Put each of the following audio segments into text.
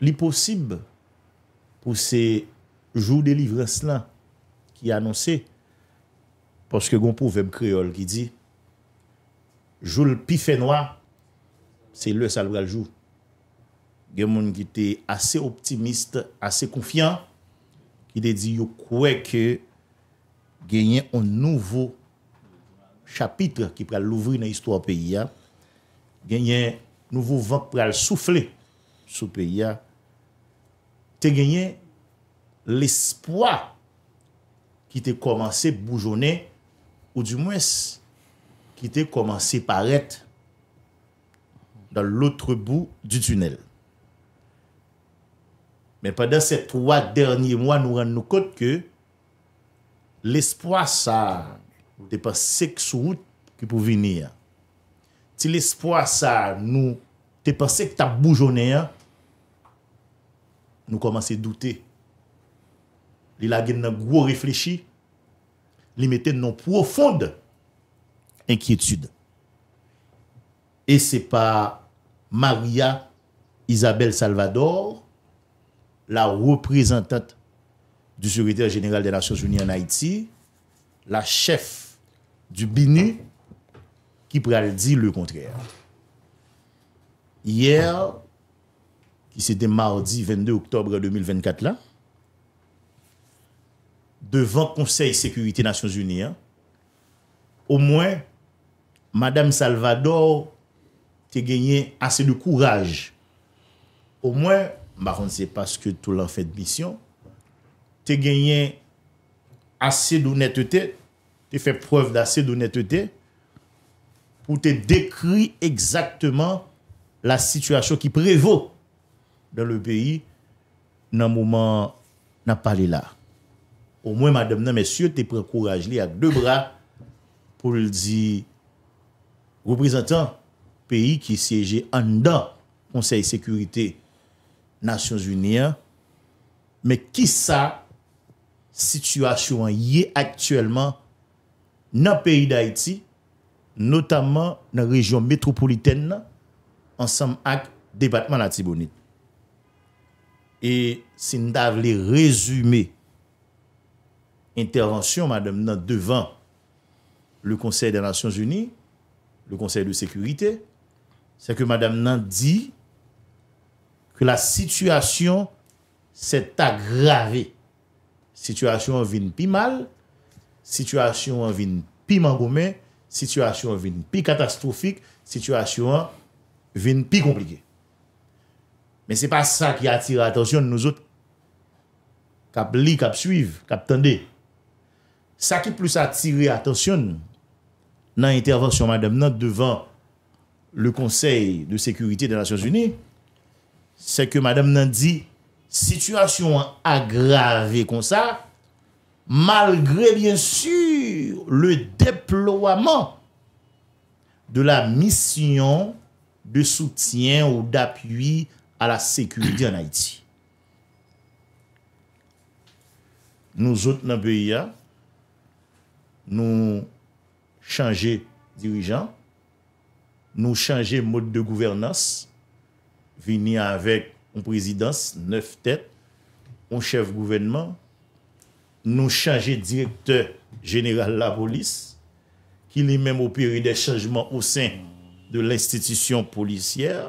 li posib pou se jou de livres la ki anonsi poske goun pou vem kreol ki di jou l pi fè noa se lè salwal jou gen moun ki te ase optimist, ase konfian ki de di yo kwe ke genyen an nouvo chapitre ki pral louvri nan histwa peyi genyen Nouvo vok pral soufle soupe ya, te genye l'espoi ki te komanse boujone ou di mwes ki te komanse paret dan loutre bou du tunel. Men padan se 3 dernyi mwan nou ran nou kote ke l'espoi sa te pa seksou ki pou vinia. tu penses que tu as bougeonné, hein? nous commençons à douter. Il a gros réfléchi, il mettait une profonde inquiétude. Et c'est pas Maria Isabelle Salvador, la représentante du secrétaire général des Nations Unies en Haïti, la chef du BINU, qui pourrait dire le contraire. Yer, ki se de mardi 22 oktobre 2024 la, devan konsey Sekurite Nations Unie, ou mwen, Madame Salvador, te genyen ase de kouraj. Ou mwen, mwen se paske tou la fèd mission, te genyen ase de honetete, te fè preuve de ase de honetete, pou te dekri exaktman, la sitwasyon ki prevo dan le peyi nan mouman nan pale la. Ou mwen madem nan mesye, te prekouraj li ak de bra pou li li di reprezentan peyi ki siyeje an dan konsey sekurite Nasyons Unia. Me ki sa sitwasyon yi aktuelman nan peyi da iti, notaman nan rejyon metropoliten nan ansanm ak debatman la tibounit. E sin dav li rezume intervansyon Madame Nan devan le konsey de Lansons-Unis, le konsey de sekurite, se ke Madame Nan di ke la sitwasyon se tagrave. Sityasyon vin pi mal, sitwasyon vin pi mangoume, sitwasyon vin pi katastrofik, sitwasyon vin pi komplike. Men se pa sa ki atire atensyon nou zot, kap li, kap suiv, kap tende. Sa ki plus atire atensyon, nan intervansyon madame nan devan le konsey de sekurite de la Sos Unie, se ke madame nan di, situasyon agrave kon sa, malgre bien sur, le deplouaman de la misyon de soutien ou d'apui a la sekuridi an Haiti. Nou zout nan BIA, nou chanje dirijan, nou chanje mode de gouvernance, vini avèk ou prezidans, neuf tèt, ou chef gouvennement, nou chanje direkte general la polis, ki li mèm ou peri de chanjman ou sen de l'institisyon polisiyer,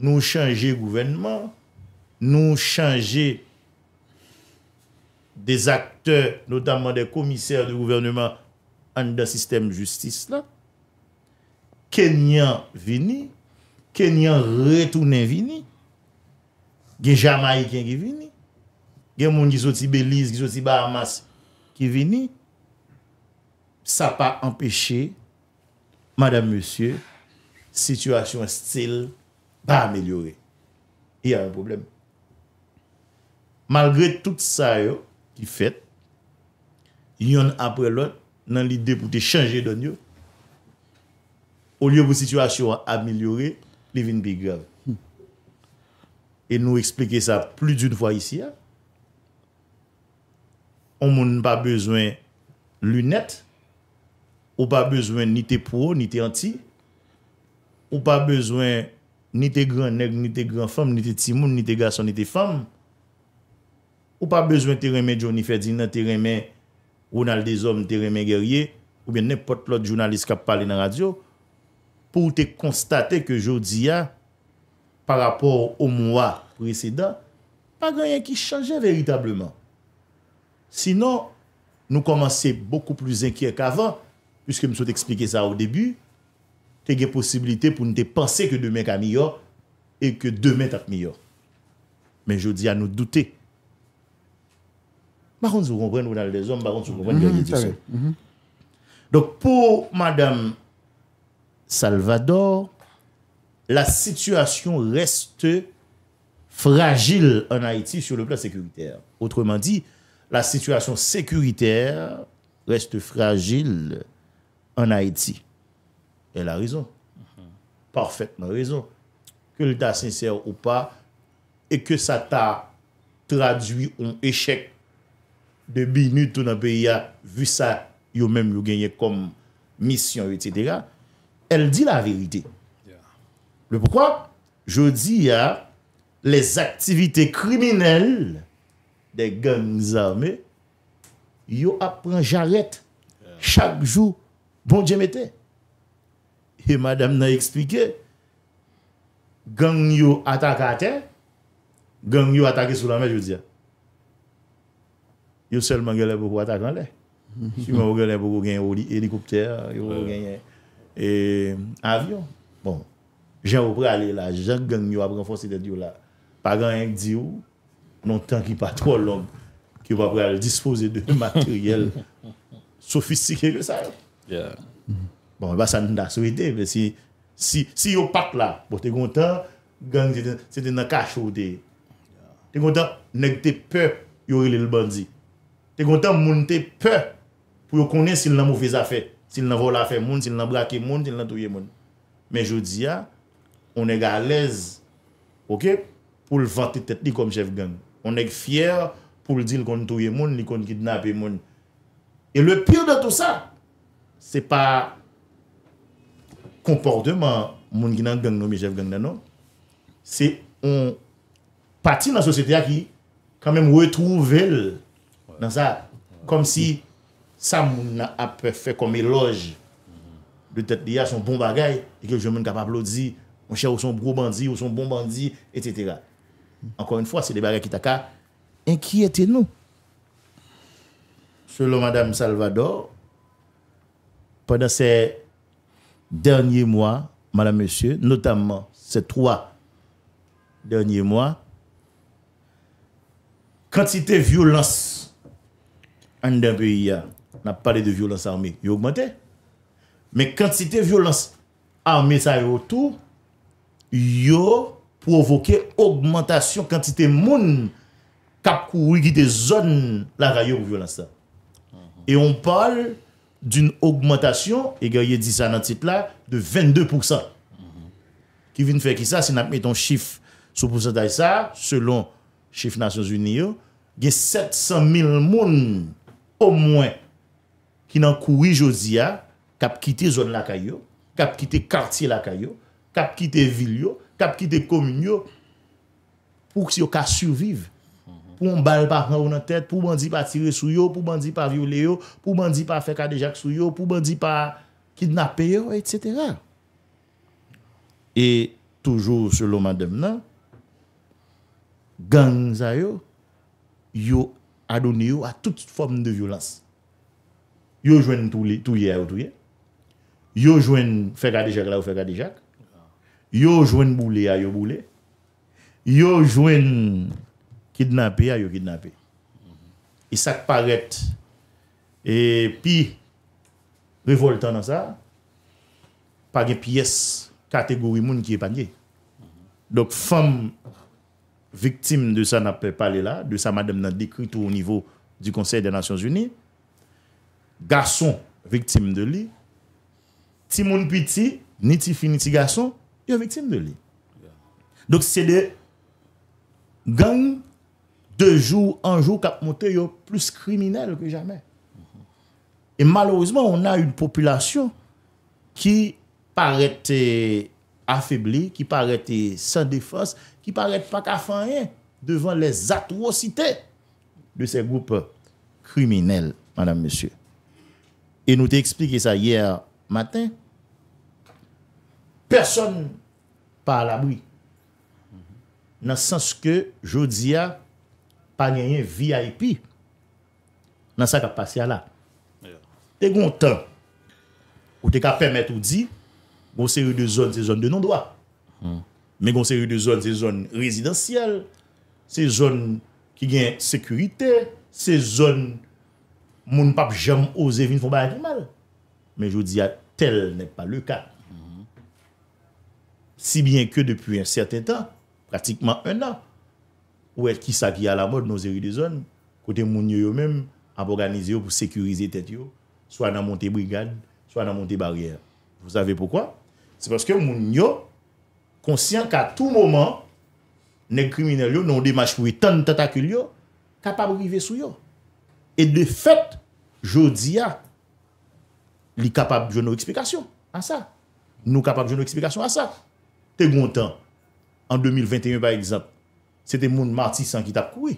nou chanje gouvernement, nou chanje des akteur, notanman de komisyar de gouvernement an da sistem justice la, kenyan vini, kenyan retounen vini, gen jamae ken ki vini, gen moun gisoti Belize, gisoti Bahamas ki vini, sa pa empeshe madame, monsieur, situasyon stil pa amelyore. Y a un problem. Malgre tout sa yo ki fet, yon apre lò, nan li de pou te chanje don yo, ou liyo pou situasyon amelyore, li vin bi grav. E nou explike sa pli d'une fwa isi ya. On moun pa bezwen lunet, man, Ou pa bezwen ni te pro, ni te anti. Ou pa bezwen ni te gran neg, ni te gran fam, ni te timoun, ni te gason, ni te fam. Ou pa bezwen te remè Johnny Ferdinand, te remè Ronald Deshommes, te remè Guerrier. Ou ben nepot lot jounalist kap pale nan radio. Pou te konstate ke jodi ya, par apor ou moua presedan, pa gen yon ki chanje veritableman. Sinon, nou komanse beaucoup plus enkièk avan, Piske m sou te eksplike sa ou debu, te ge posibilite pou nou te pase ke demen ka miyor e ke demen tak miyor. Men jodi a nou doute. Bakon sou kompren ou nan le zon, bakon sou kompren yon mhm, yedisyon. Mhm. Dok pou madame Salvador, la sitwasyon reste fragil an Haiti sur le plan sekuriter. Otreman di, la sitwasyon sekuriter reste fragil... an Haïti. El a rizon. Parfètman rizon. Que l'état sincère ou pas, et que sa ta traduit ou échec de binu tout n'a bé ya, vu sa yo mèm yo genye kom mission et cetera, el di la vérité. Le pourquoi? Je dis ya, les activités criminelles des gangs armés, yo apprend j'arrête chaque jour Bon jemete. E madame nan explike. Gang yo atakate. Gang yo atake sulame. Je ou diya. Yo selman gen lè pou pou atakande. Si men ou gen lè pou pou gen helikopter. Yo gen avyon. Bon. Gen ou pou prale la. Gen gang yo aprenfonsi non, de diyo la. Pagan yon diyo. Non tan ki patro lom. Ki ou apre al dispose de materyel sofistike ke sa yo. Bon, ba sa nda sou ite Si yo pat la Bo te kontan gang se te nan kachou te Te kontan Nek te pe yo ilil bandi Te kontan moun te pe Pou yo konen sil nan moufiz afe Sil nan vol afe moun, sil nan brake moun Sil nan touye moun Men jodi ya, on ek a lez Ok, pou l vantit tet li Kom chef gang, on ek fyer Pou l di l kon touye moun, li kon kidnape moun E le pyr de tout sa se pa komportement moun gina geng nou mi jef geng nan nou, se on pati nan sosyete a ki, kamen mwetrouvel nan sa, kom si sa moun na ap fe kom eloj de tet diya son bon bagay, di e ke jomen kap aplodi, moun che ou son bro bandi, ou son bon bandi, etc. Ankon yon fwa, se de bagay ki taka enkiyete nou. Selon madame Salvador, pendant ces derniers mois, madame, monsieur, notamment ces trois derniers mois, quantité de violence en d'un pays, hein. on a parlé de violence armée, il a augmenté. Mais quantité de violence armée, ça y autour, il a provoqué augmentation quantité de monde qui a couru des zones la violence. Hein. Et on parle D'un augmentation, e gen yè di sa nan tit la, de 22%. Ki vin fè ki sa, se nap met ton chif soupousan da y sa, selon chif Nasyon Zuniyo, gen 700.000 moun, o mwen, ki nan koui jò ziya, kap kite zon lakay yo, kap kite kartye lakay yo, kap kite vil yo, kap kite komun yo, pou kse yo ka souviv. pou man di pa tire sou yo, pou man di pa viole yo, pou man di pa fekadejak sou yo, pou man di pa kidnape yo, etc. Et e toujours selon madame nan, gang za yo, yo a doni yo a tout forme de violence. Yo jwen touye yo touye, yo jwen fekadejak la ou fekadejak, yo jwen boule a yo boule, yo jwen... Ridnape a yo ridnape. Isak paret. E pi, revolta nan sa, page piyes kategori moun ki e pange. Dok, fom viktim de sa nan pe pale la, de sa madem nan dekri tou au nivou di konsey de Nasyons Uni. Garson, viktim de li. Ti moun piti, ni ti fini ti garson, yo viktim de li. Dok, se de gang Dejou, anjou, kapmote, yo plus kriminelle ke jame. E malorizman, on a yon populasyon ki parete afibli, ki parete san defanse, ki parete pa kafanyen devan les atrocite de se group kriminelle, madame, monsieur. E nou te explique sa yè matin, person pa la brie. Nan sens ke jodi a a nyanyen VIP nan sa kap pasya la. Te gontan ou te kap pemet ou di gonseri de zon se zon de non-dwa. Men gonseri de zon se zon rezidansyal, se zon ki gen sekurite, se zon moun pap jem oze vin fon ba akimal. Men joudi a tel ne pa le ka. Hmm. Si bien ke depi un certain tan, pratikman un nan, Ou et ki sa ki a la mod nou zeri de zon, kote moun yo yo menm ap organize yo pou sekurize tet yo, swa nan monte brigade, swa nan monte barriere. Vous savez pourquoi? C'est parce que moun yo, conscient qu'a tout moment, nek krimine yo, non demache pou yi tan tatakil yo, kapab vive sou yo. Et de fait, jodi ya, li kapab joun nou eksplikasyon a sa. Nou kapab joun nou eksplikasyon a sa. Te gontan, an 2021, par exemple, Se te moun matisan ki tap koui.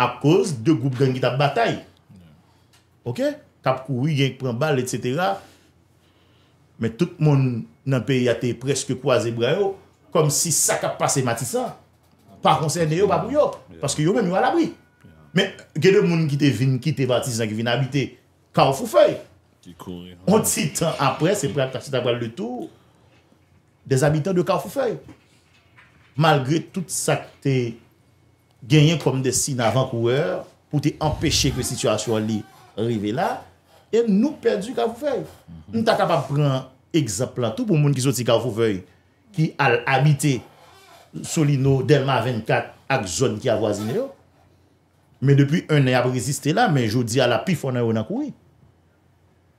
Apoz, de goup gen ki tap batay. Ok? Tap koui, gen ki pren bal, etc. Men tout moun nan peyate preske kwa zebra yo, kom si sa kap pase matisan. Par konsen de yo, papou yo. Paske yo men yo alabri. Men, gen de moun ki te vin ki te matisan ki vin habite kaw fou fay. On ti tan apre, se prek ta si tabal de tou, dez habite de kaw fou fay. Ok? Malgre tout sa ki te genyen kom desi nan avant kouer pou te empeshe ke situasyon li rive la, e nou perdi kavoufey. Mhm. Nou ta kapap pren ekzaplan tout pou moun ki soti kavoufey ki al habite soli nou Delma 24 ak zon ki avwazine yo. Me depi un an ap resiste la, men jodi al api fone yo nan koui.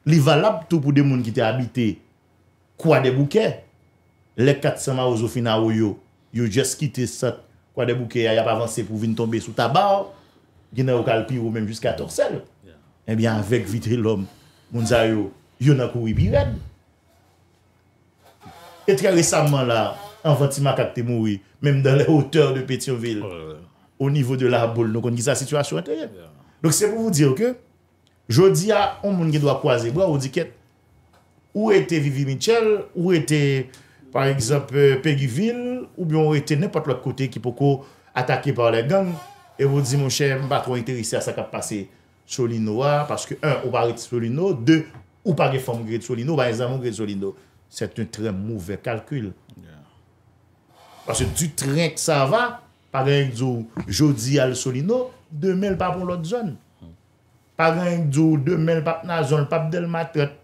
Li valab tout pou de moun ki te habite kwa debouke, lek kat sema ou zo fina ou yo yo jes kite sat kwa de bouke a ya pa avanse pou vin tombe sou tabao gine yo kalpi yo menm jiske a torsel ebyan eh vek vitri lom moun zayo, yo nan kou i bi red etre resamman la an vantima kak te moui, menm dan le oteur de Petionville o oh nivou de la bol, nou kon gisa situasyon ete donc se pou vous dire ke jodi a, on moun gido a kouaze ou ete Vivi Mitchell ou ete Par ekzap euh, Peggyville, ou bi yon rete nepot lak kote ki poko atake par le gang. E wou di moun chèm, bak wou enterise a sakap pase Solino a. Paske un, ou pare ti Solino. De, ou pare fom gre de Solino. Ba yon zan moun gre de Solino. Sèt un trè mouvè kalkül. Paske du trèk sa va, parèk djou jodi al Solino, de mel pa pou lak zon. Mm. Parèk djou de mel pa pou lak zon, pa pou del matret.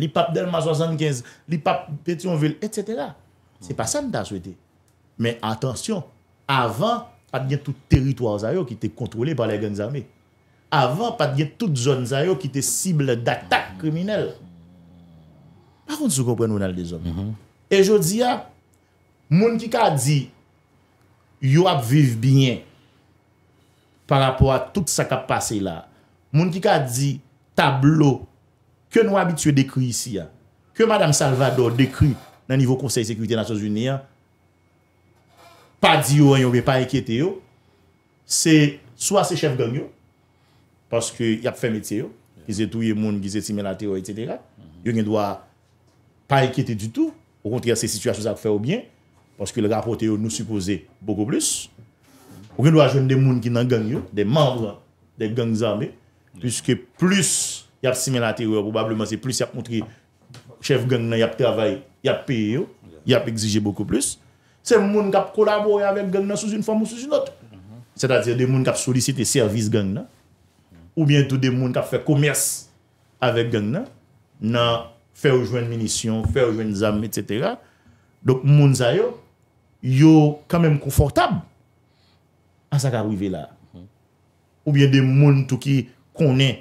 li pape Delma 75, li pape Petionville, etc. Se pa sa ni ta souwete. Men, atensyon, avan, pat gen tout teritoar zayou ki te kontrole pa le gen zame. Avan, pat gen tout zon zayou ki te sible d'atak kriminel. Paron ti sou kompren ou nan le de zon. E jodi ya, moun ki ka di, yu ap viv binyen par apwa tout sa kap pase la. Moun ki ka di, tablo, ke nou abitue dekri isi ya, ke Madame Salvador dekri nan nivou konsey sekwite natyon jouni ya, pa di yo an yon, be pa ekete yo, se, swa se chef gang yo, paske yap fe metye yo, ki zetouye moun, ki zetimena teyo, et cetera, yon gen doa pa ekete du tou, ou konti ya se situasyon sa pou fe ou bien, paske le rapote yo nou suppose boko plus, ou gen doa joun de moun ki nan gang yo, de mandwa, de gang zame, pwiske plus y ap simen atiryo, probableman se plus y ap moutri chef gang nan, y ap travay, y ap peye yo, y ap exije boko plus, se moun kap kolabor y avèk gang nan souz un fam ou souz un ot. Se ta dire, de moun kap solisite servis gang nan, ou bientou de moun kap fè komers avèk gang nan, nan fè oujwen menisyon, fè oujwen zam, etc. Dok moun zay yo, yo kamem konfortab an sa ka rive la. Ou bientou de moun tou ki konen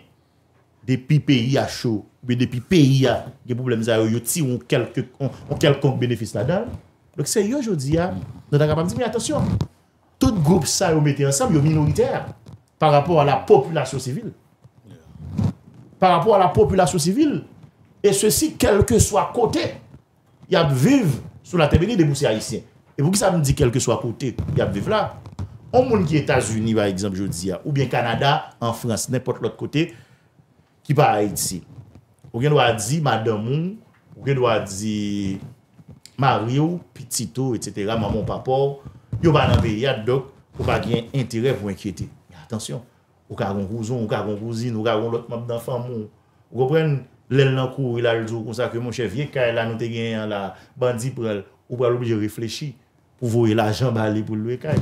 depi peyi a chou, be depi peyi a, ge poublem za yo yoti ou kelkonk benefis la dan, lak se yo jodi ya, nan ak ap ap di, mi atasyon, tout group sa yo mette yon sam, yo minoriter, par rapport a la populasyon sivil, par rapport a la populasyon sivil, e sosi kelke swa kote, yap vive, sou la teme ni debousi ayisyen, e pou ki sa mou di kelke swa kote, yap vive la, ou moun ki Etasuni va ekzamp jodi ya, ou bien Kanada, en Frans, nepot l'ot kote, ou bien Kanada, ki pa ayid si. Ou gen wadzi madan moun, ou gen wadzi Mario, pi Tito, et cetera, maman papor, yo banan be yad dok, ou bagyen entere pou enkyete. Ya, atensyon, ou kagoun kouzon, ou kagoun kouzin, ou kagoun lot map danfan moun, ou gopren lèl nan kou, ou laljou konsakwe moun chev, yek kaye la nou te gen yon la bandi prel, ou pral oubje reflechi, pou vouye la jambale pou louye kaye.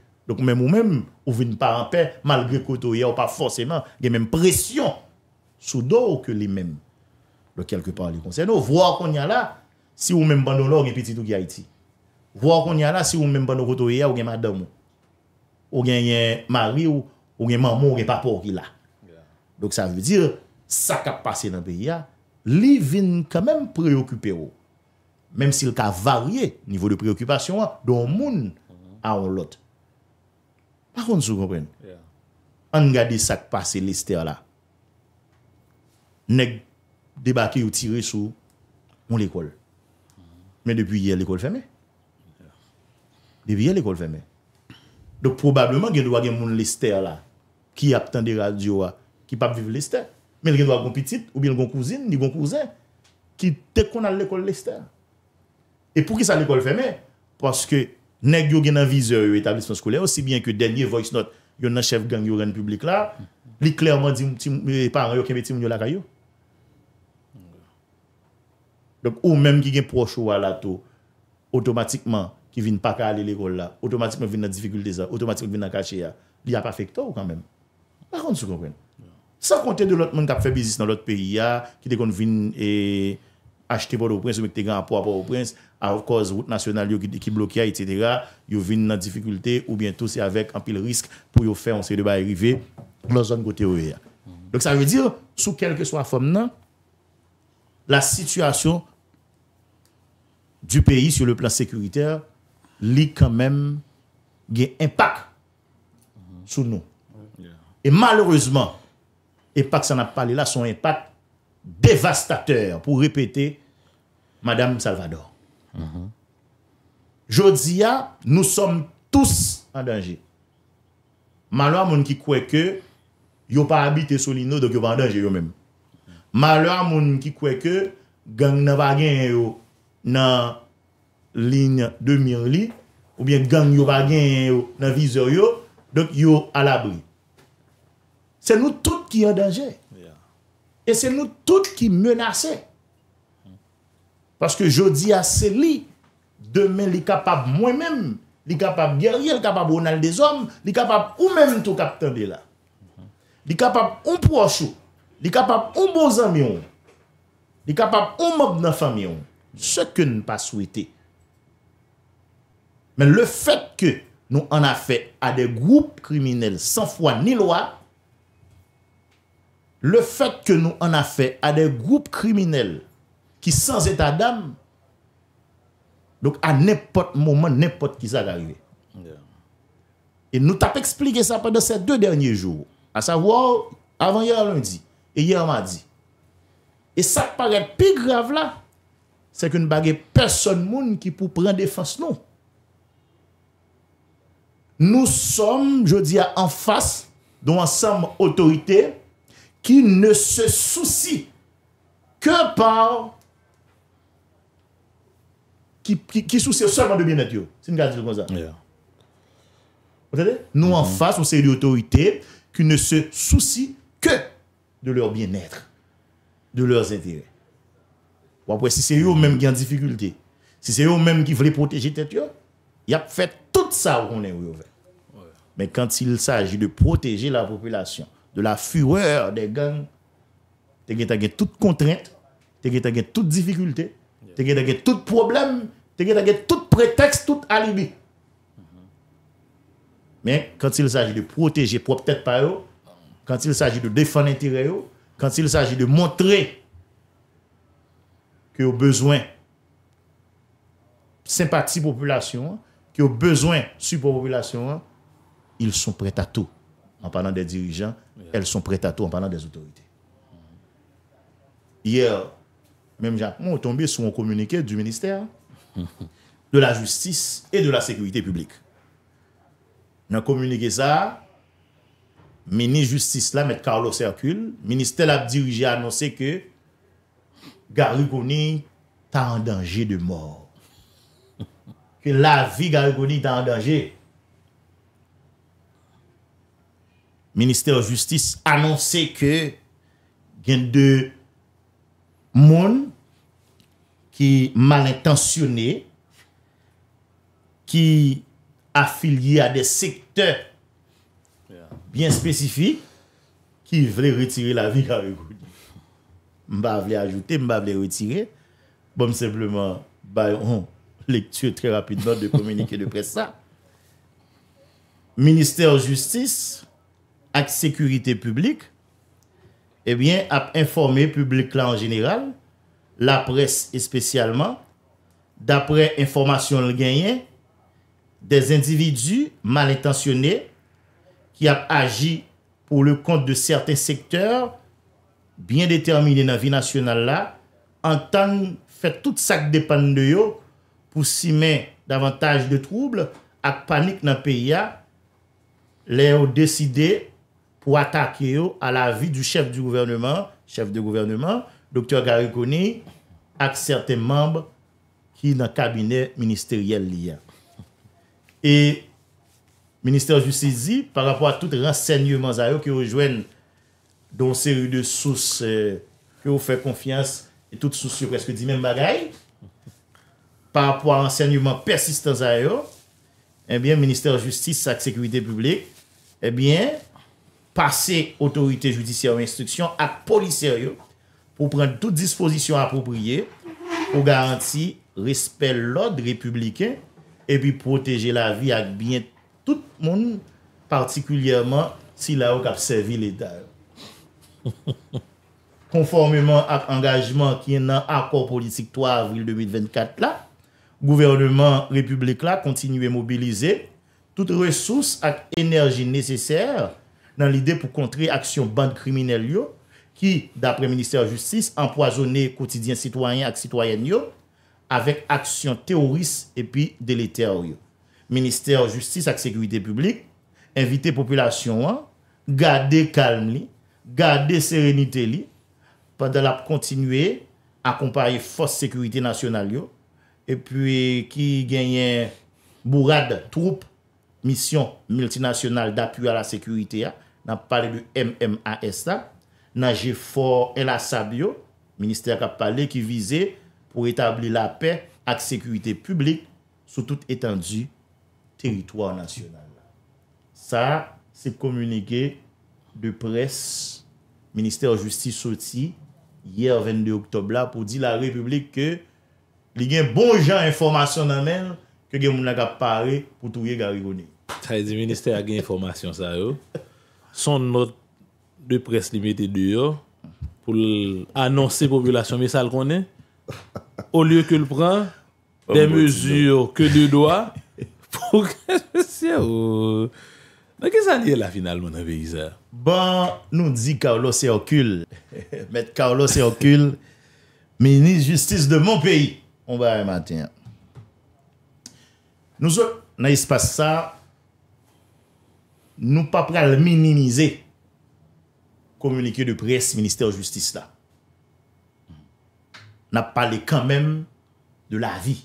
Dok mèm ou mèm ou vin pa anpè malgré koto ya ou pa fosèman gen mèm presyon Soudo ou ke li mèm Le kelke pan li konsey nou, vwa kon nya la si ou mèm banon nou repiti tou ki Haiti Vwa kon nya la si ou mèm banon koto ya ou gen mèm adamou Ou gen yè mari ou gen mamou ou gen papou ki la Dok sa vwe dir, sa kap pase nan pe ya Li vin kamèm preokupè ou Mèm sil ka varye nivou de preokupasyon an, don moun a on lote Par kon sou kompren. An gade sak pase lister la, nek debake ou tire sou moun l'ekol. Men mm. depu ye l'ekol feme. Depu ye l'ekol feme. Dok probableman gen do a gen moun lister la, ki ap ten de radyo a, ki pap vive lister. Men gen do a kon pitit, ou bien kon kouzin, ni kon kouzen, ki tek kon al l'ekol lister. E pou ki sa l'ekol feme? Paske, Nèk yo gen an vizor yo etablis nan skoule, osi bien ki denye voys not, yo nan chef gang yo e, gen publik la, li klerman di mwen paran yo kem veti mwen yo lakay yo. Dok ou menm ki gen prochou wala to, otomatikman ki vin pak a li l'ekol la, otomatikman vin nan difikulte za, otomatikman vin nan kache ya, li apafektor ou kamben? Bakon sou konwen. Sa konten de lout men kap fe bizis nan lout peyi ya, ki de kon vin e... achete bòd ou prens, ou mèk te gan apò apò ou prens, akòz route nasyonal yo ki blokyay, et cetera, yo vin nan difikultè, ou bientò se avek anpil risk pou yo fè onse de ba erive, glosan go te ouve ya. Lèk sa ve dire, sou kel ke so a fòm nan, la situasyon du peyi sou le plan sekuriter, li kanmèm gen impak sou nou. E malorezman, e pak sa nan pale la, son impak Devastateur pou repete Madame Salvador mm-hmm. Jodzi ya Nou som tous An dange Malwa moun ki kweke Yo pa habite sou lino Dok yo an dange yo men Malwa moun ki kweke Gang nan vagen yo Nan line 2000 li Ou bien gang yo vagen yo Nan vizer yo Dok yo alabri Se nou tout ki an dange Se nou tout ki menase Paske jodi a seli Demen li kapab mwen men Li kapab gerye, li kapab onal de zom Li kapab ou men vintou kapten de la Li kapab ou pwosou Li kapab ou bozan mion Li kapab ou mob nan famion Se ke nou pa souite Men le fet ke nou an a fe A de group kriminel San fwa ni loa Le fèt ke nou an a fè a de groupe kriminelle ki sans état d'âme, donc a nèpot moment, nèpot ki sa l'arrivé. Et nou ta t'explique ça pendant ces deux derniers jours, a savoir avant hier lundi et hier mardi. Et ça te parait le plus grave là, c'est qu'il n'y a pas de personne qui peut prendre défense non. Nous sommes, je dis, en face d'un ensemble autorité ki ne se souci ke par ki souci seman de bien et yo. S'il n'y a pas de bien et yo. Nou en mm-hmm. fasse ou se y di otorite ki ne se souci ke de lor bien etre. De lor zetire. Ou apwe, si se yo menm ki an difficulte, si se yo menm ki vle proteje tet yo, yap fè tout sa ou konen yo. Men kante s'il s'aje de proteje la populasyon, de la fureur de gang, te gen te gen tout kontrent, te gen te gen tout difficulté, te gen te gen tout problem, te gen te gen tout pretext, tout alibi. Men, kante s'il s'agit de protéger prop tèt pa yo, kante s'il s'agit de défendentir yo, kante s'il s'agit de montré ki yo bezwen simpati population, ki yo bezwen supopopulation, il son prèt à tout, en parlant de dirijant El son preta tou anpana des otorite. Ye, menm jan, moun tombe sou an komunike du minister, de la justis e de la sekwite publik. Nan komunike sa, meni justis la met Karlos Herkul, minister la dirije anonsen ke, Garikouni tan an danje de mor. Ke la vi Garikouni tan an danje. Ministèr justice annonsè ke gen de moun ki malintensyonè, ki afilye a de sekte bien spesifi, ki vle retire la vi kare koujou. Mba vle ajoute, mba vle retire, bom sepleman bayon lektye tre rapidman de komunike depre sa. Ministèr justice annonsè, ak sekurite publik, ebyen eh ap informe publik la en general, la pres espesyalman, dapre informasyon l genyen, de zindividu malintansyone, ki ap aji pou le kont de serte sektor, byen determine nan vi nasyonal la, an tan fè tout sak depan de yo, pou si men davantage de trouble, ak panik nan peya, le ou deside, pou atake yo a la vi du chèf du gouvernement, chèf de gouvernement, Dr. Gary Coney, ak certain mambre ki nan kabinet ministeriel liyan. Et, Ministère Justizi, par rapport a tout renseignement a yo ki rejoen don seri de sous ki yo fè konfians, et tout sous yo preske di men bagay, par rapport a renseignement persistant a yo, et eh bien Ministère Justice ak Sécurité Publique, et eh bien... pase otorite judisyen ou instruksyon ak poliseryon pou pren tout disposition apopriye pou garanti respel l'odre republiken epi proteje la vi ak bin tout moun partikulyerman si la ouk ap servi le dal. Konformeman ak engajman ki en nan akor politik 3 avril 2024 la, gouvernement republik la kontinue mobilize tout resous ak enerji neseser nan lide pou kontre aksyon band kriminel yo ki, dapre Ministèr justice, empoazone koutidien sitwayen ak sitwayen yo, avèk aksyon teoris epi deliter yo. Ministèr justice ak sekwite publik, evite populasyon an, gade kalm li, gade serenite li, padal ap kontinwe akompaye fos sekwite nasyonal yo, epi ki genyen bourade troupe, misyon multinasyonal d'apu a la sekwite ya, nan pale de M.M.A.S.A, nan G.F.E.L.A.S.A.B.I.O., Ministère Kapale, ki vize pou etabli la paix ak sekurite publik sou tout etan di teritoir nasyonal. Sa, se komunike de presse Ministère Justice Soti yer 22 Oktobla pou di la Republik ke li gen bon jan informasyon nan el ke gen mounan Kapale pou touye gari gouni. Ta e di Ministère a gen informasyon sa yo? Son not de pres limiti dur pou l'anonsi popolasyon misal konen ou liyo ke l pran de mezur ke de doa pou kè se sè ou nan kè sa nye la final moun avize? Bon, nou di Karlo se okul Met Karlo se okul Ministre Justice de mon peyi On va y maten Nou zop, nan y se passe sa Nou pa pral minimize komunike de pres minister justice la. Na pale kan men de la vi.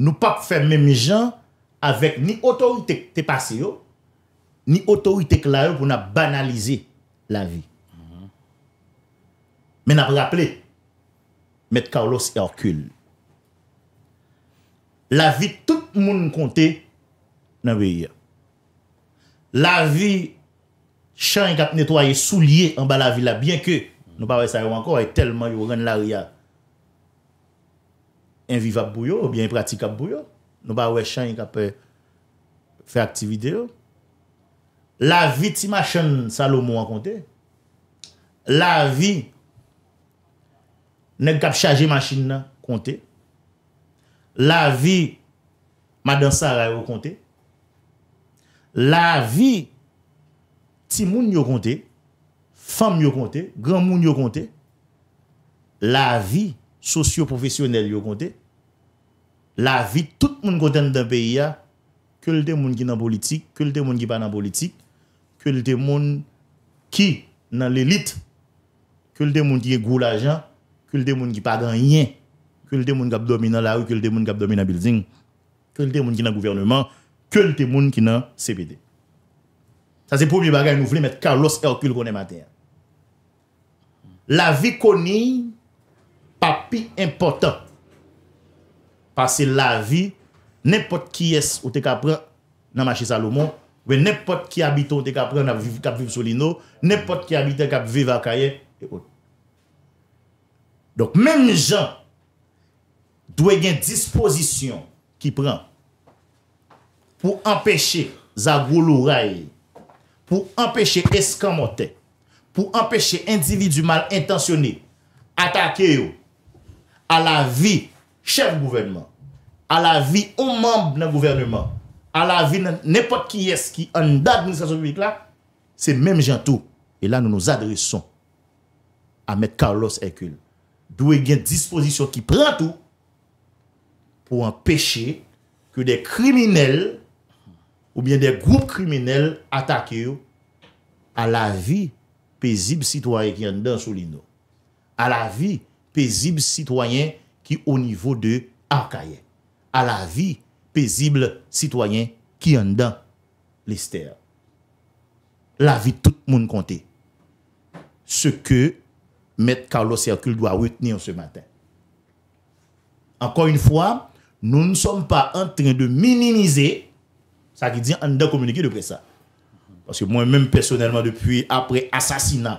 Nou pa pfe men mi jan avèk ni otorite te pase yo, ni otorite ke la yo pou na banalize la vi. Men ap rappele met Carlos Hercules. La vi tout moun konte nan beye ya. la vi chan yon kap netwaye sou liye an ba la vi la, byen ke nou ba wey sa yon wankor, yon telman yon ren larya, en vivap bouyo, ou byen pratikap bouyo, nou ba wey chan yon kap eh, fe aktivide yo, la vi ti machan salomo an konte, la vi neg kap chaje machin nan konte, la vi madan sa rayo konte, La vi ti moun yo konte, fam yo konte, gran moun yo konte, la vi sosyo-profesyonel yo konte, la vi tout moun koten nan peyi ya, kel de moun ki nan politik, kel de moun ki ka nan politik, kel de moun ki nan likit, kel de moun ki ke goul a jan, kel de moun ki pa gan yen, kel de moun ka pdomi nan la ou, kel de moun ka pdomi nan bilzing, kel de moun ki nan gouvernement, kel de moun ki nan lilot, Kwen te moun ki nan CBD. Sa se pou bi bagay nou vle met kalos e okul konen mater. La vi koni, pa pi importan. Pase la vi, nepot ki yes ou te kapren nan machi salomon, we nepot ki abite ou te kapren nan kapviv solino, nepot ki abite kapviv akaye, te pot. Dok men jan, dwe gen disposisyon ki pran, pou empèche Zagoulou Raye, pou empèche Eskamote, pou empèche individu malintensione, atake yo, a la vi chef gouvernement, a la vi omamb nan gouvernement, a la vi nèpot ki yes ki an da administrasyon publik la, se mèm jantou. E la nou nou adreson a met Carlos Eikul. Dou e gen disposition ki prantou pou empèche ki ou de kriminel Ou bien des groupes criminels attakè ou... A la vie paisible citoyen ki yon dan sou lino. A la vie paisible citoyen ki ou nivou de arkayen. A la vie paisible citoyen ki yon dan lister. La vie tout moun konte. Se ke met Karlos Yarkul do a wetenir se matin. Ankon yon fwa, nou nou som pa entren de minimize... Sa ki di an dekommunike depre sa. Aske mwen menm personelman depri apre asasina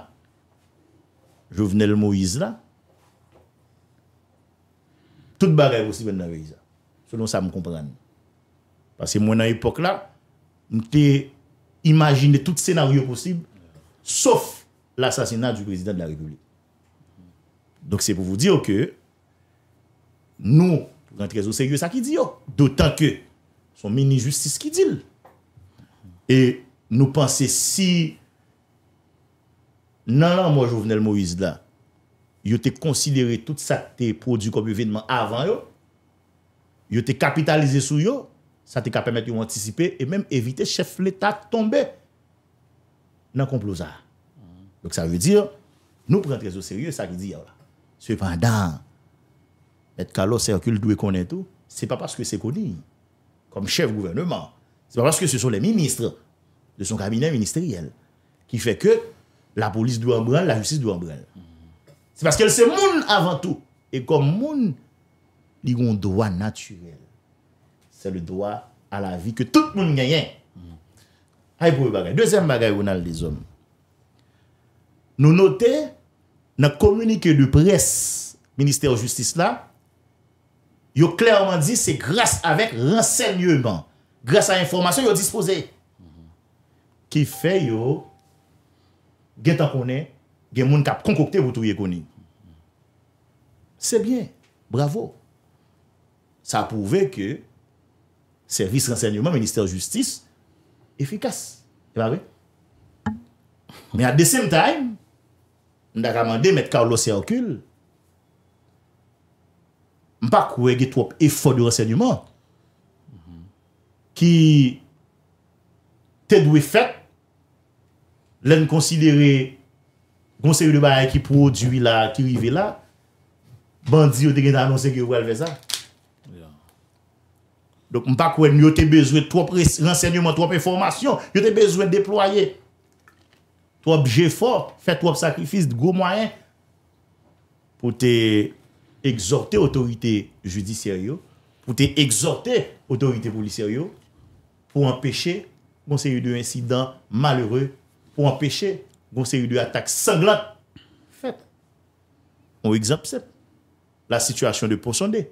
Jovenel Moïse la, tout barev osi ven nan Moïse la. Selon sa m kompran. Aske mwen nan epok la, m te imagine tout senaryo posib, sof l'asasina du prezident de la republik. Donk se pou vou diyo ke, nou rentre zo seryou sa ki diyo, dotan ke Son mini-justice ki dil. E nou panse si nan nan mwen jovenel Moïse la, yo te konsidere tout sa te produ kopi evidman avan yo, yo te kapitalize sou yo, sa te kapemete yo antisipe e menm evite chef l'Etat tombe nan komploza. Donc sa ve di yo, nou prente yo serye sa ki di yo la. Se fèndan, met kalò serkul dwe konen tou, se pa paske se koni yon. comme chef gouvernement. C'est parce que ce sont les ministres de son cabinet ministériel qui fait que la police doit en la justice doit en C'est parce qu'elle c'est moun avant tout. Et comme moun, il y a un droit naturel. C'est le droit à la vie que tout le monde gagne. Deuxième Deuxième bagaille, des hommes. Nous notons dans le communiqué de presse ministère de justice là, yo klèrman di se grase avèk rensegnèman, grase avèk informasyon yo dispose, ki fè yo, gen tan konè, gen moun kap konkokte voutou ye konè. Se bien, bravo. Sa pouve ke, servis rensegnèman, minister justice, efikas. E ba wè? Me at the same time, m da kaman de met kaw lo serkul, Mpa kwe ge twop efo de rensegnouman ki te dwe fet len konsidere konseyo de baye ki produ la, ki rive la bandi yo te gen anonsen ge wèl vè sa. Mpa kwen yo te bezwe twop rensegnouman, twop eformasyon yo te bezwe de ploye twop jefok, fè twop sakrifis gwo mwayen pou te Exhorte otorite judi seryo, pote exhorte otorite poli seryo, pou empeshe gonsen yu de insidan malere, pou empeshe gonsen yu de atak sanglan. Fet, on exapsep la sitwasyon de Ponsonde.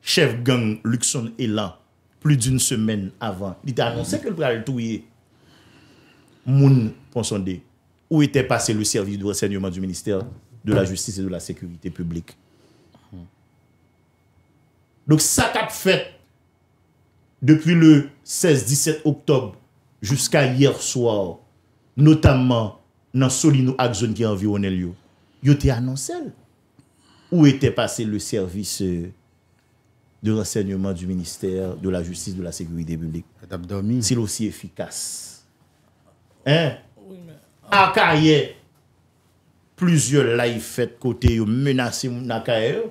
Chef Gang Luxon elan plu d'un semen avan. Lita, anonsen ke l pral touye moun Ponsonde ou eten pase le servis de resenyoman du minister de la justise et de la sekurite publik. Donk sa kat fèt depi le 16-17 oktob, jouska yer swa, notamman nan soli nou akzon ki anvi onel yo, yo te anonsel. Ou ete pase le servis euh, de rasegnoman du minister de la justice de la sécurité publique. Si lo si efikas. Hein? Aka ye, plouzyol la ifèt kote yo menase moun akaye yo,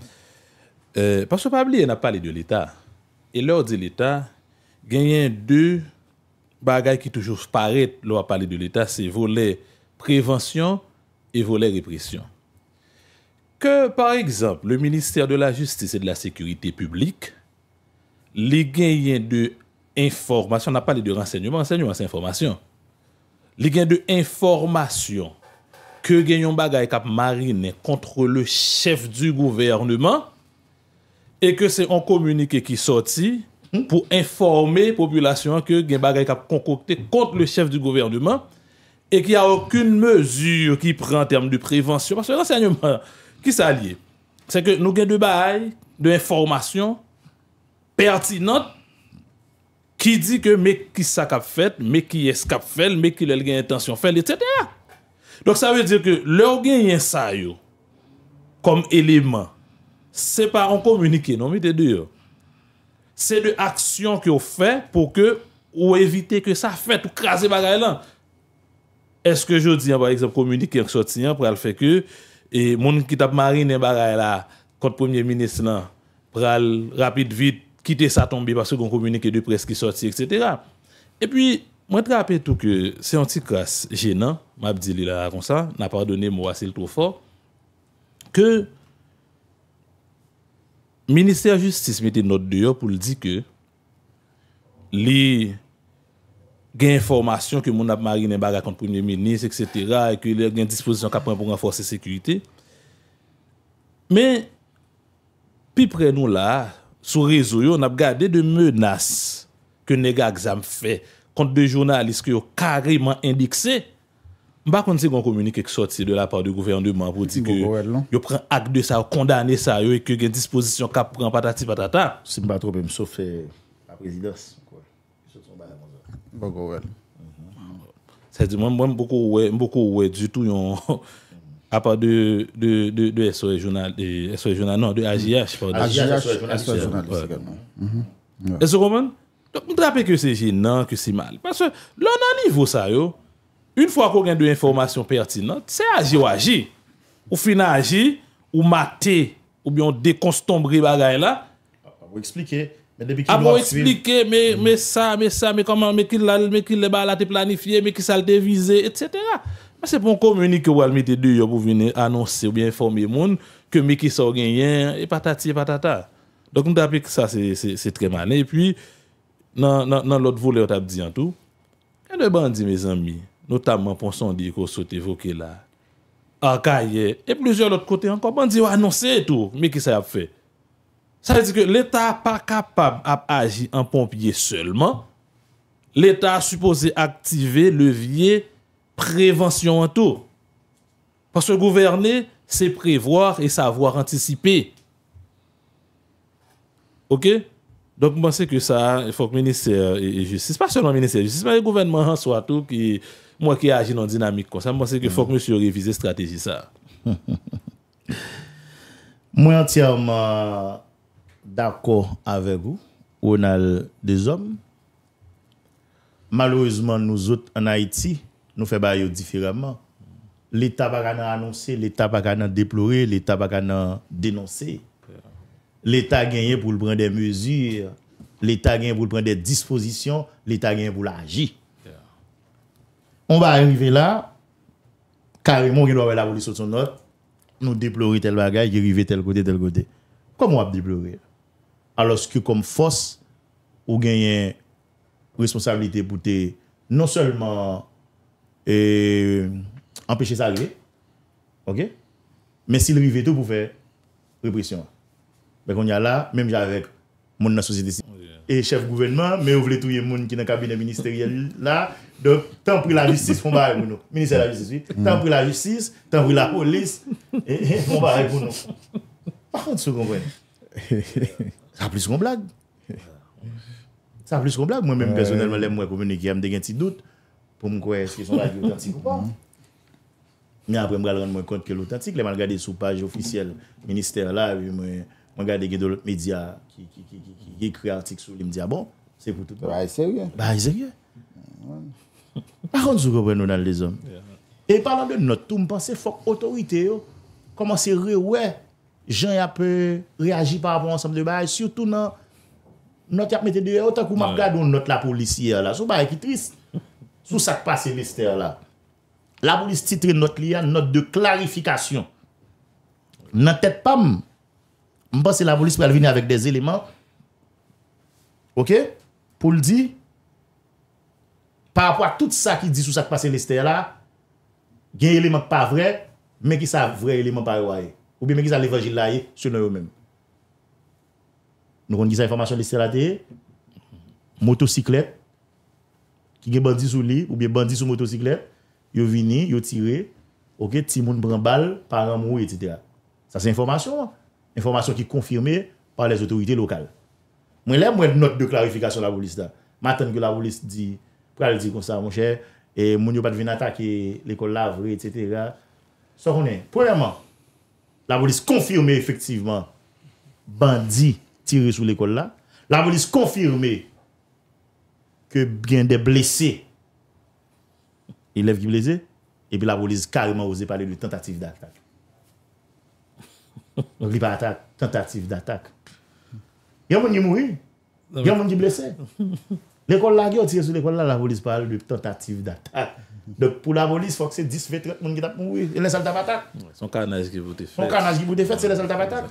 Pasou pabli, an ap pale de l'Etat. E lor de l'Etat, genyen de bagay ki toujou paret lo ap pale de l'Etat, se volè prevensyon e volè represyon. Ke par ekzamp, le Ministèr de la Justise et de la Sécurité Publique, li genyen de informasyon, an ap pale de renseñyouman, renseñyouman se informasyon, li genyen de informasyon ke genyon bagay kap marine kontre le chèf du gouvernement, Et que c'est un communiqué qui est sorti hmm? pour informer la population que il y a des bagages concoctés contre le chef du gouvernement et qu'il n'y a aucune mesure qui prend en termes de prévention. Parce que l'enseignement qui s'allie c'est que nous gagne de bagages, de informations pertinentes qui dit que mais qui s'accap fête, mais qui escape fête, mais qui l'a l'intention fête, etc. Donc ça veut dire que l'organisation comme élément Se pa an komunike nan mi te diyo. Se de aksyon ki yo fè pou ke ou evite ke sa fèt ou krasi bagay lan. Eske jodi an par exemple komunike an ksoti nan pral fè ke e moun ki tap marine an bagay la kont premier ministre lan pral rapit vit, kite sa tombi pasou kon komunike de preski soti, etc. E pi, mwen trape tout ke se an ti kras jenan mwen ap di li la kon sa, nan pardonne mou asil tro fòk, ke Ministèr justice mette note deyo pou l di ke li gen informasyon ke moun ap mari ne baga kont premier menis, et cetera, et ke li gen disposisyon kapwen pou renforse sekurite. Men, pi pre nou la, sou rezo yo, nap gade de menas ke nega aksam fe kont de jounalist ki yo kareman indikse, Mba konti kon komunike k sorti de la pa ou de gouvernement pou di ke non? yo pren ak de sa ou kondane sa yo ek yo gen disposisyon kap pran patati patata. Si mba trobe msofe eh, la prezidos. Mba kouvel. Se di mwen mboukou ouwe, mboukou ouwe du tout yon a pa de S.O.E. E journal, de S.O.E. journal nan, de A.J.H. A.J.H. S.O.E. journal. E se kon mwen? Mdrape ke se jen nan ke si mal. Paswe lona nivou sa yo. Un fwa kwen gen de informasyon pertinent, se aji waji. Ou fina aji, ou mate, ou biyon dekonstombri bagay ah, la. Abo explike, me sa, me sa, me kaman, me ki le bala te planifiye, me ki salte vize, etc. Ma se pon komuni ke wal mi te deyo pou vini anonsi ou bi informi moun ke me ki salgen yen, e patati, e patata. Dok nou tapik sa se tremane. E pi, nan lot vou le otap diyan tou, ken de bandi me zanmi? notamment pour son dit qu'on s'est évoqué là. Arcaille ah, et plusieurs autres côtés encore, on dit annoncer tout, mais qui ça a fait? Ça veut dire que l'État n'est pas capable d'agir en pompier seulement. L'État supposé activer levier prévention en tout. Parce que gouverner, c'est prévoir et savoir anticiper. OK? Donc, je pense que ça, il faut que le ministère de la Justice, pas seulement le ministère de la Justice, mais le gouvernement soit tout, qui Mwen ki aji nan dinamik kon. Sa mwen seke fok mwen se revize strategi sa. Mwen antyanman d'akor avek ou. O nal de zom. Malouzman nou zout an Haiti nou febayou difireman. L'Etat baka nan anonsi, l'Etat baka nan deplori, l'Etat baka nan denonsi. L'Etat genye pou l'pren de mezir, l'Etat genye pou l'pren de disposisyon, l'Etat genye pou l'aji. On va arrive la, karemon ki lwa wè la wou li sot son not, nou deplori tel bagay, je rive tel kote, tel kote. Kwa mwa ap deplori? Alos ki kom fos ou genyen responsabilite pou te non seulement euh, empèche sa rive, ok? Men si le rive tou pou fè repression. Bek on ya la, men mja rek, moun nan sosye desi. e chef gouvenman, me ou vle touye moun ki nan kabine ministerièl la, de tan pri la jistis, fon ba re kono. Ministè la jistis, tan pri la jistis, tan pri la polis, e fon ba re kono. Par contre, sou konpwen. Sa plis kon blague. Sa plis kon blague. Mwen men personelman lèm mwen kon mène ki yèm de gen ti dout, pou mwen kouè eske son blague yon autentik ou pa. Mwen mm-hmm. apre mwen rèn mwen kont ke l'autentik, lèm an gade sou page ofisiel minister la, mwen... gade ge do lot media ki ge kre artik sou li mdia. Ah bon, se pou tout an. Ba y se gwe. Paran sou gwe nou nan le zon. E parlan de not tou mpan, se fok otorite yo, koman se rewe jan ya pe reagi pa avon ansam de bay, sou tou nan not yap mette de, otakou map gade yon not la polisiye la, sou bay ki tris. Sou sak pa se lester la. La polisi titre not li ya not de klarifikasyon. Nan tet pam, Mpa se la volis pou al vini avèk des eleman. Ok? Poul di, pa apwa tout sa ki di sou sa k pasen liste la, gen eleman pa vre, men ki sa vre eleman pa yoye. Ou bi men ki sa levajil la ye, sou nou yo men. Nou kon ki sa informasyon liste la te, motosiklet, ki gen bandi sou li, ou bi bandi sou motosiklet, yo vini, yo tire, ok, timoun brambal, paran mou etite la. Sa se informasyon an. Informasyon ki konfirme par les otorite lokal. Mwen lè mwen not de klarifikasyon la polis da. Maten ki la polis di, pral di kon sa mwen chè, mwen yo pat vin atake l'ekol la vre, etc. So konen, pranèman, la polis konfirme efektiveman bandi tire sou l'ekol la. La polis konfirme ke bende blese ilèv ki blese, epi la polis karman ose pale de tentative d'aktaj. O glip atak, tentative d'atak. Yon moun yi mou yi, yon moun yi blese. L'ekol la gyo, tiye sou l'ekol la, la voulis pa alou lup tentative d'atak. Pou la voulis, fokse 10, 20, 30 moun yi tap mou yi. Elen salta patak. Son kanaj ki bout efet. Elen salta patak.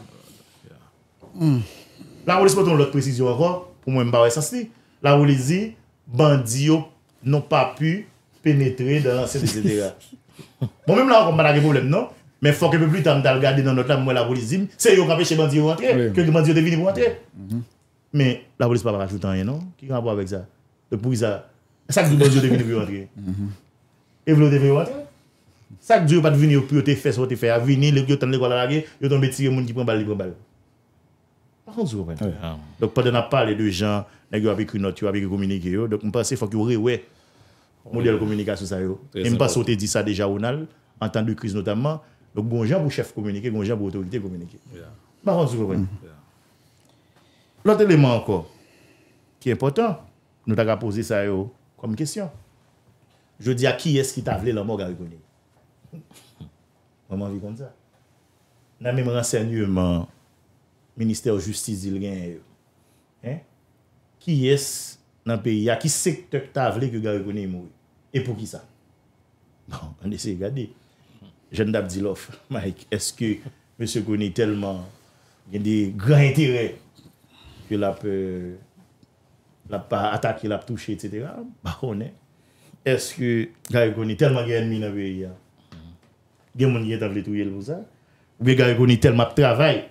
La voulis paton lout precizyon akor, pou mwen mba wè sasli. La voulis zi, bandiyo nou pa pu penetre dansen. Bon, mwen mwen akor mba lage boulem nou. Men fok epe pli ta m dal gade nan notam mwen la polis zim. Se yo ka feche bandi yo vante. Kyo ki bandi yo te vini pou vante. Men la polis pa pa toutan ye non. Ki ka anbo avèk za? Le pou isa. Sak di yo pat vini pou vante. Evlo te vini vante. Sak di yo pat vini pou yo te fè sot te fè avini. Yo tan le kwa la la ge. Yo tan beti yon moun ki pran bali pran bali. Par anjou kwa mwen. Dok pat an apal le de jan. Nè yo apè kri not yo apè ki kominike yo. Dok mpase fok yo rewe. Mwè di al kominikasyon sa yo Donk bon jan pou bon chef komunike, bon jan pou otorite komunike. Marron sou kon. Lote eleman ko, ki important, nou ta ka pose sa yo kom kestyon. Je di a ki es ki ta vle la mou gare konen. Maman vi kon sa. Nan men mran sènyo man minister justice il gen yo. Ki es nan peyi a ki se te ta vle ki gare konen mou. E pou ki sa? Bon, an ese gadey. jen d'Abdilof, Mike, eske, mese koni telman, gen de, gran interè, ke la pe, la pa atak, ke la pe touche, et cetera, bako ne, eske, gare koni telman gen enmi na beya, gen mon ye, tan vletou ye lvoza, ou be gare koni telman pe travay,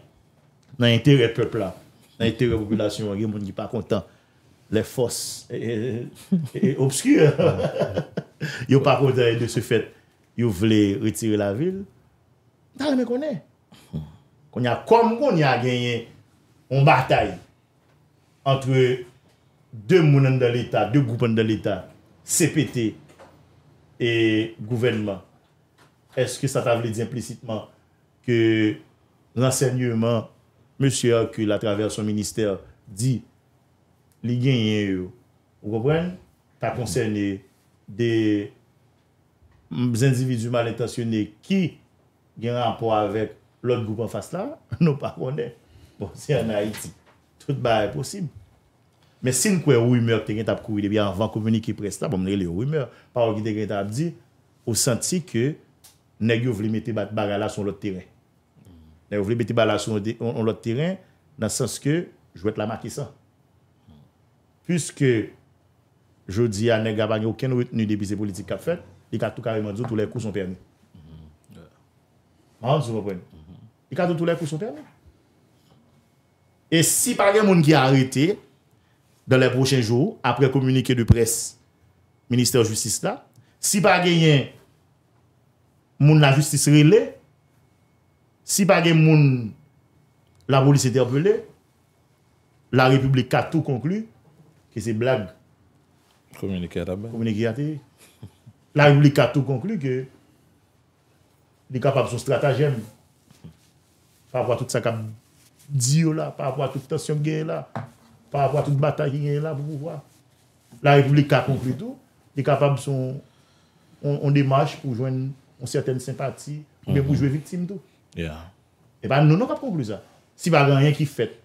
nan interè pepla, nan interè vopilasyon, gen mon ye, pa kontan, le fos, e, e, obskure, yo pa kontan, de se eh, eh, eh, fèt, yo vle retire la vil, tal me konen. Konen a kom konen a genyen on batay entre de mounen de l'Etat, de goupen de l'Etat, CPT e gouvenman. Eske sa ta vle di implisitman ke l'ansegnouman monsier ke la travers son minister di li genyen yo. Ou gopwen? Ta konsenye de mbis individu malintasyonè ki gen anpò avèk lòt goupan fas la, nou pa wone. Bon, se an a iti, tout ba e posib. Mè sin kwen wimèr te gen tap kou, debi an van koumeni ki presta, bom, ne le wimèr, par ou ki te gen tap di, ou senti ke negi ou vle mette bat bar alas ou lòt teren. Negi ou vle mette bar alas ou lòt teren nan sens ke jwèt la maki sa. Puske jodi an nega bagi ou ken nou etenu debi zi politik ap fèt, Ikatou Karimadzo, tout lè kou son pèmè. Mwè mwen se repèn. Ikatou, tout lè kou son pèmè. Et si pa gen moun ki a arété dans lè prochen jour, apre komunikè de presse, Ministère Justice la, si pa gen yè moun la justice rélè, si pa gen moun la police s'est érpèlè, la République a tout conclu ki se blague. Komunikè la bè. Komunikè la bè. La y ou li ka tou konklu ki li kapap sou stratajem. Pa apwa tout sa kap diyo la, pa apwa tout tasyon gen la, pa apwa tout batay gen la, pou mou vwa. La y ou li ka konklu tou, li kapap sou, on demache pou jwen, on certaine sympati pou jwen victime tou. E pa nou nou kap konklu za. Si pa gen yon ki fet,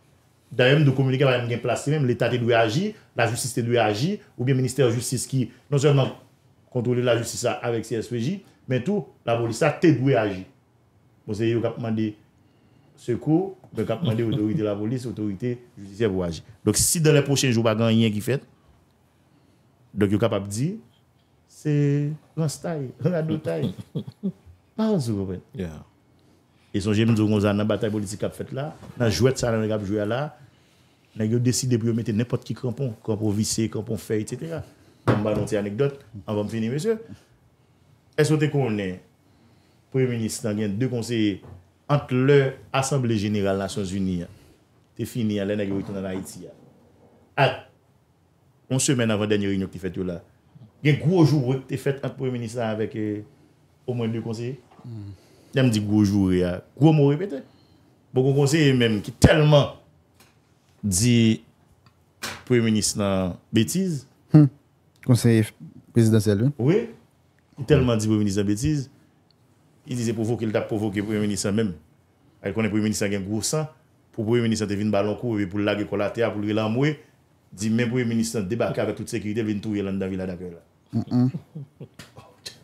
da yon do komunika, da yon gen plase, l'Etat te dwe agi, la justice te dwe agi, ou bien minister justice ki, nou zon nan kontrole la justisa avèk CSPJ, men tou, la polis sa tèd wè agi. Mwen se yo kap mande sekou, mwen kap mande otorite la polis, otorite justise wè agi. Dok si dan lè pochèn jou bagan yèn ki fèt, dok yo kap ap di, se yon staye, yon adotaye. Paz ou wè. E son jèmèn zoukoun zan, nan batay politik kap fèt la, nan jwèt sa lan kap jwè la, nan yo deside pou yon mette nèpot ki kampon, kampon visè, kampon fè, etc., Mba nou ti anekdot, avan fini mesye. E so te konen, pre-ministant gen de konsey ant le Assemble General Nations Unie, te fini a lène ki witen nan Haiti. At, on semen avan denye rinyo ki te fet yo la, gen gwo jougou ki te fet ant pre-ministant avèk au mwen de konsey. Yem di gwo jougou ya, gwo mou repete. Boko konsey menm ki telman di pre-ministant betiz, mwen Konseye presidansel, ve? Oui. Il tellement dit pour les ministres de bêtise. Il disait pour vous qu'il a provoqué pour les ministres même. Il connaît pour les ministres qui ont un gros sang. Pour les ministres qui ont 20 ballons courés, pour l'agriculture, pour le relâme, oui. Dit même pour les ministres qui ont débarqué avec toute sécurité, il y a une tourée là-dedans, dans la ville, là-dedans, là-dedans, là-dedans.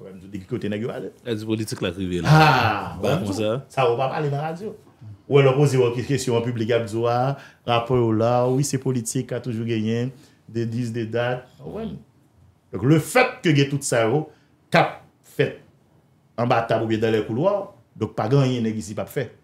Ouè, je vous dis, de quel côté n'a-t-il pas, là? Il y a du politique la privée, là. Ha! Ah, ben, bon, ça va pas parler dans la radio. Ouè, le posez-vous en question publique, rappelez-vous-la, oui Le fèk ke ge tout sa yo, kap fèk amba tabou biye dalè kouloa, dok pa ganyen e gisi pap fèk.